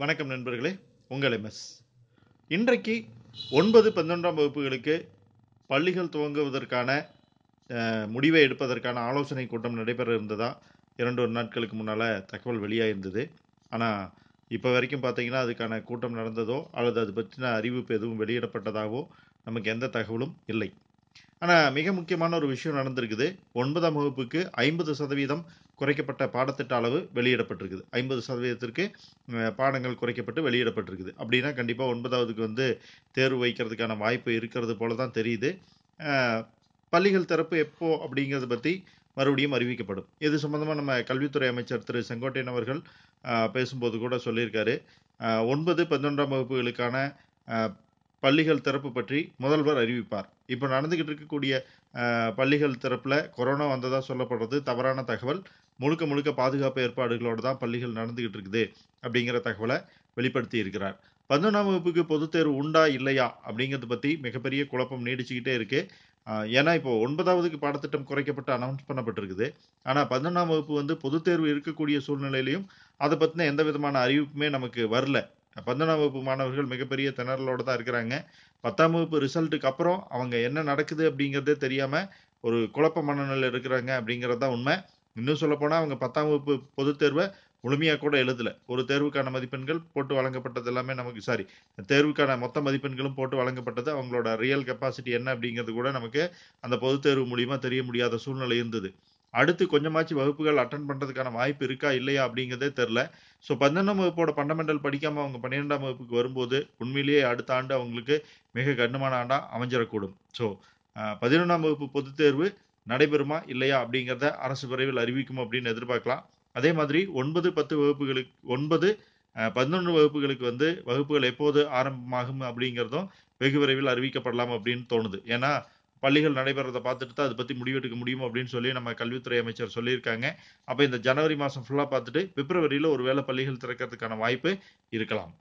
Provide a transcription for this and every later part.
வணக்கம் நண்பர்களே உங்கள் எம்எஸ் இன்றைக்கு ஒன்பது பன்னெண்டாம் வகுப்புகளுக்கு பள்ளிகள் துவங்குவதற்கான முடிவை எடுப்பதற்கான ஆலோசனை கூட்டம் நடைபெற இருந்ததா இரண்டு ஒரு நாட்களுக்கு முன்னால் தகவல் வெளியாக இருந்தது ஆனால் இப்போ வரைக்கும் பார்த்திங்கன்னா அதுக்கான கூட்டம் நடந்ததோ அல்லது அது பற்றின அறிவிப்பு எதுவும் வெளியிடப்பட்டதாகவோ நமக்கு எந்த தகவலும் இல்லை ஆனால் மிக முக்கியமான ஒரு விஷயம் நடந்திருக்குது ஒன்பதாம் வகுப்புக்கு ஐம்பது சதவீதம் குறைக்கப்பட்ட பாடத்திட்ட அளவு வெளியிடப்பட்டிருக்குது ஐம்பது சதவீதத்திற்கு பாடங்கள் குறைக்கப்பட்டு வெளியிடப்பட்டிருக்குது அப்படின்னா கண்டிப்பாக ஒன்பதாவதுக்கு வந்து தேர்வு வைக்கிறதுக்கான வாய்ப்பு இருக்கிறது போல தான் தெரியுது பள்ளிகள் திறப்பு எப்போ அப்படிங்கிறத பற்றி மறுபடியும் அறிவிக்கப்படும் இது சம்மந்தமாக நம்ம கல்வித்துறை அமைச்சர் திரு செங்கோட்டையன் அவர்கள் பேசும்போது கூட சொல்லியிருக்காரு ஒன்பது பதினொன்றாம் வகுப்புகளுக்கான பள்ளிகள் திறப்பு பற்றி முதல்வர் அறிவிப்பார் இப்போ நடந்துக்கிட்டு இருக்கக்கூடிய பள்ளிகள் திறப்பில் கொரோனா வந்ததாக சொல்லப்படுறது தவறான தகவல் முழுக்க முழுக்க பாதுகாப்பு ஏற்பாடுகளோடு தான் பள்ளிகள் நடந்துக்கிட்டு இருக்குது அப்படிங்கிற தகவலை வெளிப்படுத்தி இருக்கிறார் பதினொன்றாம் வகுப்புக்கு பொதுத் தேர்வு உண்டா இல்லையா அப்படிங்கிறத பற்றி மிகப்பெரிய குழப்பம் நீடிச்சுக்கிட்டே இருக்குது ஏன்னா இப்போ ஒன்பதாவதுக்கு பாடத்திட்டம் குறைக்கப்பட்டு அனௌன்ஸ் பண்ணப்பட்டிருக்குது ஆனால் பதினொன்றாம் வகுப்பு வந்து பொதுத் தேர்வு இருக்கக்கூடிய சூழ்நிலையிலையும் அதை பற்றின எந்த விதமான அறிவிப்புமே நமக்கு வரல பன்னெண்டாம் வகுப்பு மாணவர்கள் மிகப்பெரிய திணறலோடு தான் இருக்கிறாங்க பத்தாம் வகுப்பு ரிசல்ட்டுக்கு அப்புறம் அவங்க என்ன நடக்குது அப்படிங்கிறதே தெரியாமல் ஒரு குழப்ப மனநிலையில் இருக்கிறாங்க அப்படிங்கிறது தான் உண்மை இன்னும் சொல்லப்போனால் அவங்க பத்தாம் வகுப்பு பொதுத் தேர்வை முழுமையாக கூட எழுதலை ஒரு தேர்வுக்கான மதிப்பெண்கள் போட்டு வழங்கப்பட்டது எல்லாமே நமக்கு சாரி தேர்வுக்கான மொத்த மதிப்பெண்களும் போட்டு வழங்கப்பட்டது அவங்களோட ரியல் கெப்பாசிட்டி என்ன அப்படிங்கிறது கூட நமக்கு அந்த பொதுத் தேர்வு மூலியமாக தெரிய முடியாத சூழ்நிலை இருந்தது அடுத்து கொஞ்சமாச்சு வகுப்புகள் அட்டன் பண்ணுறதுக்கான வாய்ப்பு இருக்கா இல்லையா அப்படிங்கிறதே தெரில ஸோ பதினொன்றாம் வகுப்போட பண்டமெண்டல் படிக்காமல் அவங்க பன்னிரெண்டாம் வகுப்புக்கு வரும்போது உண்மையிலேயே அடுத்த ஆண்டு அவங்களுக்கு மிக கண்ணுமான ஆண்டாக அமைஞ்சிடக்கூடும் ஸோ பதினொன்றாம் வகுப்பு பொதுத் தேர்வு நடைபெறுமா இல்லையா அப்படிங்கிறத அரசு விரைவில் அறிவிக்கும் அப்படின்னு எதிர்பார்க்கலாம் அதே மாதிரி ஒன்பது பத்து வகுப்புகளுக்கு ஒன்பது பதினொன்று வகுப்புகளுக்கு வந்து வகுப்புகள் எப்போது ஆரம்பமாகும் அப்படிங்கிறதும் வெகு விரைவில் அறிவிக்கப்படலாம் அப்படின்னு தோணுது ஏன்னா பள்ளிகள் நடைபெறதை பார்த்துட்டு தான் அதை பற்றி முடிவெடுக்க முடியும் அப்படின்னு சொல்லி நம்ம கல்வித்துறை அமைச்சர் சொல்லியிருக்காங்க அப்போ இந்த ஜனவரி மாதம் ஃபுல்லாக பார்த்துட்டு பிப்ரவரியில் ஒரு வேலை பள்ளிகள் திறக்கிறதுக்கான வாய்ப்பு இருக்கலாம்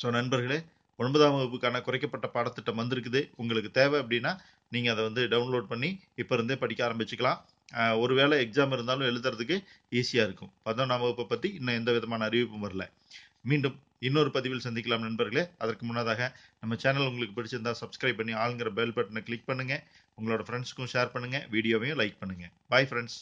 ஸோ நண்பர்களே ஒன்பதாம் வகுப்புக்கான குறைக்கப்பட்ட பாடத்திட்டம் வந்திருக்குது உங்களுக்கு தேவை அப்படின்னா நீங்கள் அதை வந்து டவுன்லோட் பண்ணி இப்போ இருந்தே படிக்க ஆரம்பிச்சுக்கலாம் ஒருவேளை எக்ஸாம் இருந்தாலும் எழுதுறதுக்கு ஈஸியாக இருக்கும் பதினொன்றாம் வகுப்பை பற்றி இன்னும் எந்த விதமான அறிவிப்பும் வரல மீண்டும் இன்னொரு பதிவில் சந்திக்கலாம் நண்பர்களே அதற்கு முன்னதாக நம்ம சேனல் உங்களுக்கு பிடிச்சிருந்தா சப்ஸ்கிரைப் பண்ணி ஆளுங்கிற பெல் பட்டனை கிளிக் பண்ணுங்கள் உங்களோட ஃப்ரெண்ட்ஸுக்கும் ஷேர் பண்ணுங்கள் வீடியோவையும் லைக் பண்ணுங்கள் பாய் ஃப்ரெண்ட்ஸ்